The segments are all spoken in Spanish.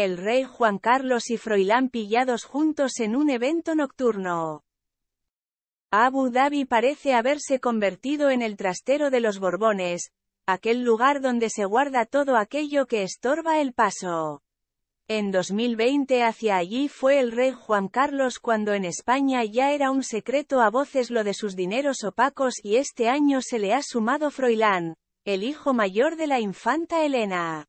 El rey Juan Carlos y Froilán pillados juntos en un evento nocturno. Abu Dhabi parece haberse convertido en el trastero de los Borbones, aquel lugar donde se guarda todo aquello que estorba el paso. En 2020 hacia allí fue el rey Juan Carlos cuando en España ya era un secreto a voces lo de sus dineros opacos y este año se le ha sumado Froilán, el hijo mayor de la infanta Elena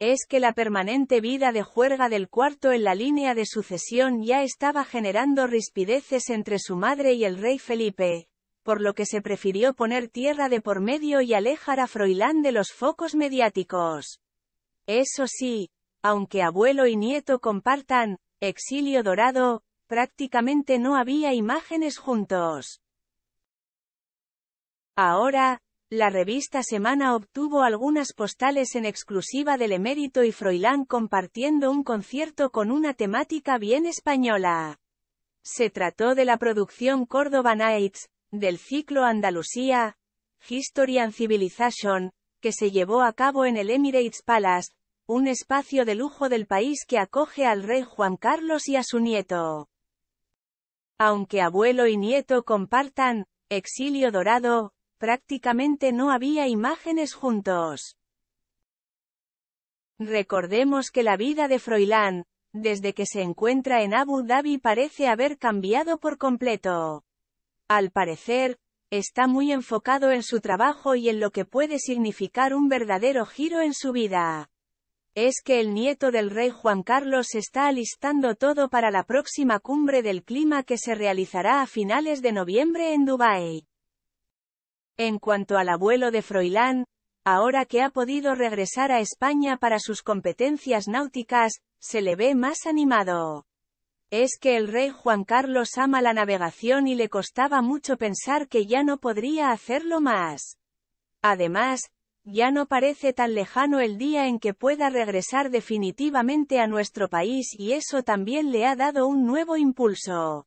es que la permanente vida de juerga del cuarto en la línea de sucesión ya estaba generando rispideces entre su madre y el rey Felipe, por lo que se prefirió poner tierra de por medio y alejar a Froilán de los focos mediáticos. Eso sí, aunque abuelo y nieto compartan, exilio dorado, prácticamente no había imágenes juntos. Ahora, la revista Semana obtuvo algunas postales en exclusiva del emérito y Froilán compartiendo un concierto con una temática bien española. Se trató de la producción Córdoba Nights, del ciclo Andalucía, History and Civilization, que se llevó a cabo en el Emirates Palace, un espacio de lujo del país que acoge al rey Juan Carlos y a su nieto. Aunque abuelo y nieto compartan, exilio dorado, prácticamente no había imágenes juntos. Recordemos que la vida de Froilán, desde que se encuentra en Abu Dhabi parece haber cambiado por completo. Al parecer, está muy enfocado en su trabajo y en lo que puede significar un verdadero giro en su vida. Es que el nieto del rey Juan Carlos está alistando todo para la próxima cumbre del clima que se realizará a finales de noviembre en Dubái. En cuanto al abuelo de Froilán, ahora que ha podido regresar a España para sus competencias náuticas, se le ve más animado. Es que el rey Juan Carlos ama la navegación y le costaba mucho pensar que ya no podría hacerlo más. Además, ya no parece tan lejano el día en que pueda regresar definitivamente a nuestro país y eso también le ha dado un nuevo impulso.